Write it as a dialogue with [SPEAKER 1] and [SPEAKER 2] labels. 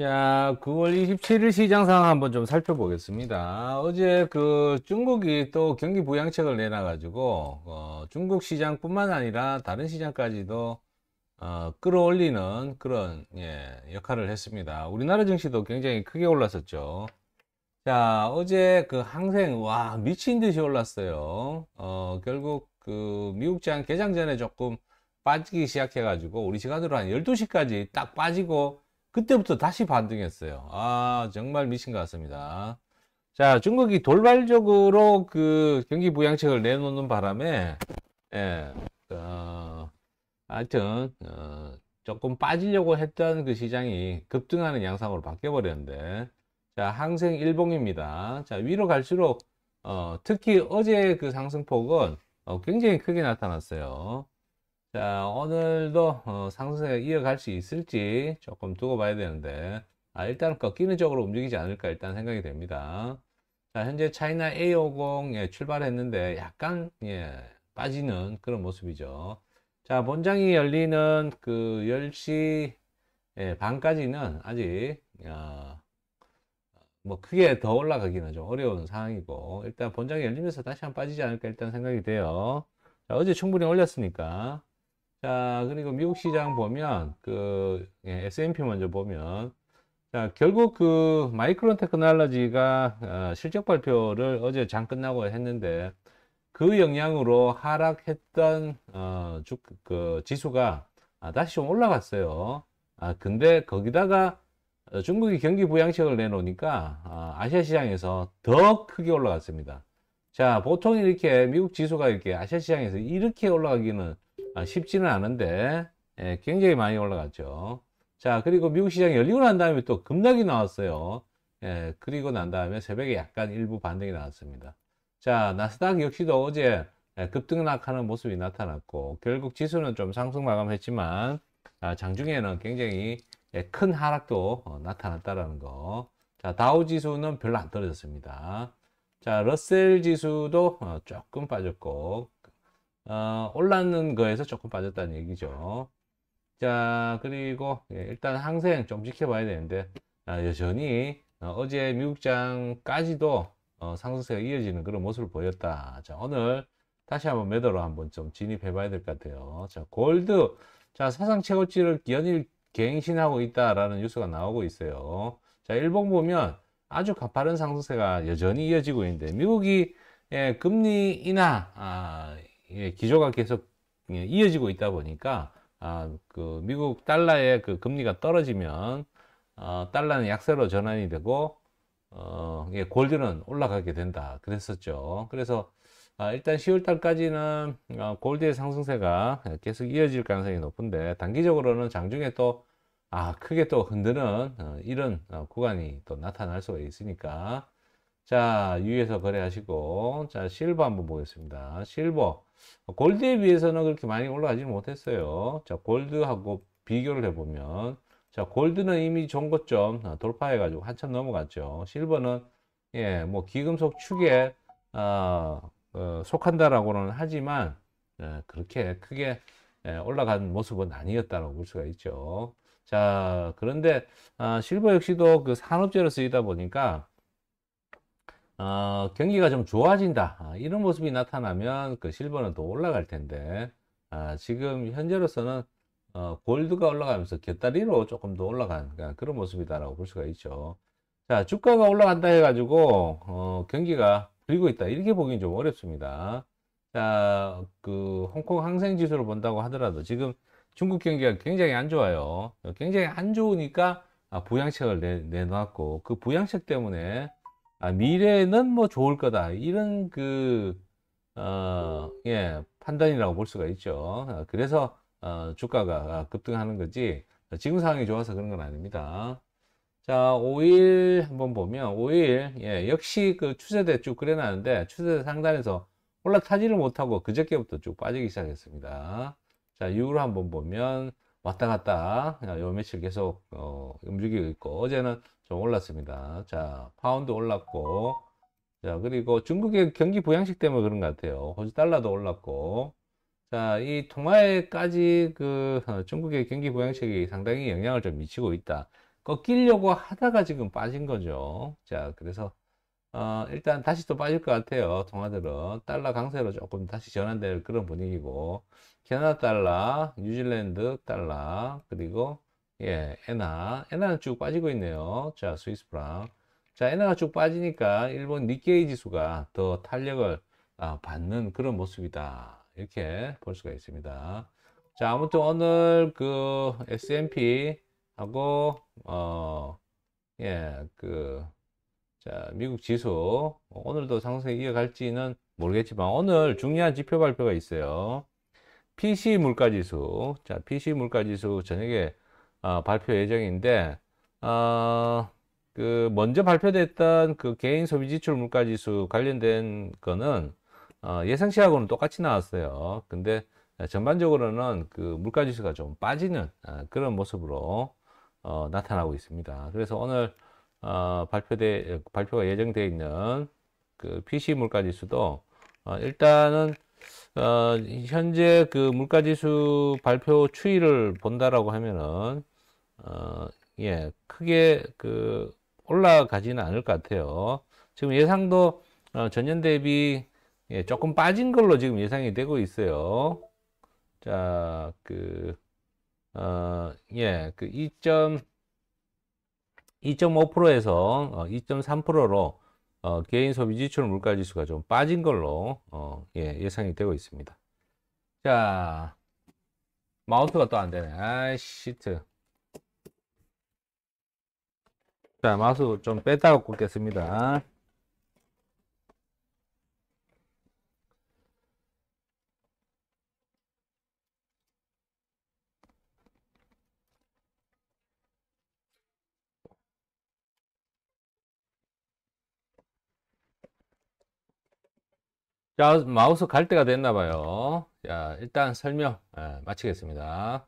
[SPEAKER 1] 자, 9월 27일 시장 상황 한번 좀 살펴보겠습니다. 어제 그 중국이 또 경기 부양책을 내놔가지고 어, 중국 시장뿐만 아니라 다른 시장까지도 어, 끌어올리는 그런 예, 역할을 했습니다. 우리나라 증시도 굉장히 크게 올랐었죠. 자, 어제 그 항생 와 미친 듯이 올랐어요. 어, 결국 그 미국장 개장 전에 조금 빠지기 시작해가지고 우리 시간으로 한 12시까지 딱 빠지고 그때부터 다시 반등했어요. 아, 정말 미친 것 같습니다. 자, 중국이 돌발적으로 그 경기 부양책을 내놓는 바람에, 예, 어, 하여튼, 어, 조금 빠지려고 했던 그 시장이 급등하는 양상으로 바뀌어버렸는데, 자, 항생 일봉입니다. 자, 위로 갈수록, 어, 특히 어제 그 상승폭은 어, 굉장히 크게 나타났어요. 자 오늘도 어, 상승세가 이어갈 수 있을지 조금 두고 봐야 되는데 아, 일단 꺾이는 쪽으로 움직이지 않을까 일단 생각이 됩니다 자 현재 차이나 A50 예, 출발했는데 약간 예, 빠지는 그런 모습이죠 자 본장이 열리는 그 10시 예, 반까지는 아직 어, 뭐 크게 더 올라가기는 좀 어려운 상황이고 일단 본장이 열리면서 다시 한번 빠지지 않을까 일단 생각이 돼요 자, 어제 충분히 올렸으니까 자, 그리고 미국 시장 보면 그 예, S&P 먼저 보면 자, 결국 그 마이크론 테크놀로지가 어, 실적 발표를 어제 장 끝나고 했는데 그 영향으로 하락했던 어, 주, 그 지수가 아, 다시 좀 올라갔어요. 아, 근데 거기다가 중국이 경기 부양책을 내놓으니까 아, 아시아 시장에서 더 크게 올라갔습니다. 자, 보통 이렇게 미국 지수가 이렇게 아시아 시장에서 이렇게 올라가기는 아, 쉽지는 않은데 예, 굉장히 많이 올라갔죠. 자 그리고 미국 시장이 열리고 난 다음에 또 급락이 나왔어요. 예, 그리고 난 다음에 새벽에 약간 일부 반등이 나왔습니다. 자 나스닥 역시도 어제 예, 급등락하는 모습이 나타났고 결국 지수는 좀 상승 마감했지만 아, 장중에는 굉장히 예, 큰 하락도 어, 나타났다라는 거. 자 다우 지수는 별로 안 떨어졌습니다. 자 러셀 지수도 어, 조금 빠졌고 어, 올랐는 거에서 조금 빠졌다는 얘기죠. 자 그리고 예, 일단 항생 좀 지켜봐야 되는데 아, 여전히 어, 제 미국장까지도 어, 상승세가 이어지는 그런 모습을 보였다. 자 오늘 다시 한번 매도로 한번 좀 진입해 봐야 될 것 같아요. 자 골드 자 사상 최고치를 연일 갱신하고 있다라는 뉴스가 나오고 있어요. 자 일본 보면 아주 가파른 상승세가 여전히 이어지고 있는데 미국이 예, 금리 인하 아, 예, 기조가 계속 예, 이어지고 있다 보니까 아, 그 미국 달러의 그 금리가 떨어지면 어, 달러는 약세로 전환이 되고 어, 예, 골드는 올라가게 된다 그랬었죠. 그래서 아, 일단 10월 달까지는 어, 골드의 상승세가 계속 이어질 가능성이 높은데 단기적으로는 장중에 또 아, 크게 또 흔드는 어, 이런 어, 구간이 또 나타날 수가 있으니까 자, 위에서 거래하시고, 자, 실버 한번 보겠습니다. 실버. 골드에 비해서는 그렇게 많이 올라가지 못했어요. 자, 골드하고 비교를 해보면, 자, 골드는 이미 종고점 아, 돌파해가지고 한참 넘어갔죠. 실버는, 예, 뭐, 기금속 축에, 아, 어, 속한다라고는 하지만, 예, 그렇게 크게 예, 올라간 모습은 아니었다고 볼 수가 있죠. 자, 그런데, 아, 실버 역시도 그 산업재로 쓰이다 보니까, 어, 경기가 좀 좋아진다 아, 이런 모습이 나타나면 그 실버는 더 올라갈 텐데 아, 지금 현재로서는 어, 골드가 올라가면서 곁다리로 조금 더 올라간 그, 그런 모습이다라고 볼 수가 있죠. 자, 주가가 올라간다 해가지고, 어, 경기가 불리고 있다. 이렇게 보기는 좀 어렵습니다. 자, 그, 홍콩 항생 지수를 본다고 하더라도 지금 중국 경기가 굉장히 안 좋아요. 굉장히 안 좋으니까 아, 부양책을 내, 내놨고, 그 부양책 때문에 아, 미래는 뭐 좋을 거다. 이런 그, 어, 예, 판단이라고 볼 수가 있죠. 아, 그래서 어, 주가가 급등하는 거지. 지금 상황이 좋아서 그런 건 아닙니다. 자, 5일 한번 보면 5일 예, 역시 그 추세대 쭉 그려놨는데 추세대 상단에서 올라타지를 못하고 그저께부터 쭉 빠지기 시작했습니다. 자, 이후로 한번 보면 왔다 갔다 요 며칠 계속 어, 움직이고 있고 어제는 좀 올랐습니다. 자 파운드 올랐고 자 그리고 중국의 경기 부양식 때문에 그런 것 같아요. 호주 달러도 올랐고 자이 통화에까지 그 어, 중국의 경기 부양식이 상당히 영향을 좀 미치고 있다. 꺾이려고 하다가 지금 빠진 거죠. 자 그래서 어, 일단 다시 또 빠질 것 같아요. 통화들은 달러 강세로 조금 다시 전환될 그런 분위기고 캐나다 달러, 뉴질랜드 달러, 그리고 예, 엔화, 엔화는 쭉 빠지고 있네요. 자, 스위스 프랑. 자, 엔화가 쭉 빠지니까 일본 니케이 지수가 더 탄력을 아, 받는 그런 모습이다. 이렇게 볼 수가 있습니다. 자, 아무튼 오늘 그 S&P 하고 어, 예, 그 자, 미국 지수 오늘도 상승이 이어갈지는 모르겠지만 오늘 중요한 지표 발표가 있어요. PC 물가 지수. 자, PC 물가 지수 저녁에 어, 발표 예정인데 어, 그 먼저 발표됐던 그 개인 소비 지출 물가 지수 관련된 거는 어, 예상치하고는 똑같이 나왔어요. 근데 전반적으로는 그 물가 지수가 좀 빠지는 그런 모습으로 어, 나타나고 있습니다. 그래서 오늘 어, 발표돼 발표가 예정되어 있는 그 PC 물가 지수도 어, 일단은 어, 현재 그 물가 지수 발표 추이를 본다라고 하면은 어, 예 크게 그 올라가지는 않을 것 같아요. 지금 예상도 어, 전년 대비 예, 조금 빠진 걸로 지금 예상이 되고 있어요. 자, 그, 어, 예, 그2 2.5%에서 2.3%로 어, 어, 개인 소비 지출 물가 지수가 좀 빠진 걸로 어, 예, 상이 되고 있습니다. 자, 마우스가또 안 되네. 아이, 시트. 자, 마우스 좀 뺐다가 꽂겠습니다. 자, 마우스 갈 때가 됐나 봐요. 자, 일단 설명 예, 마치겠습니다.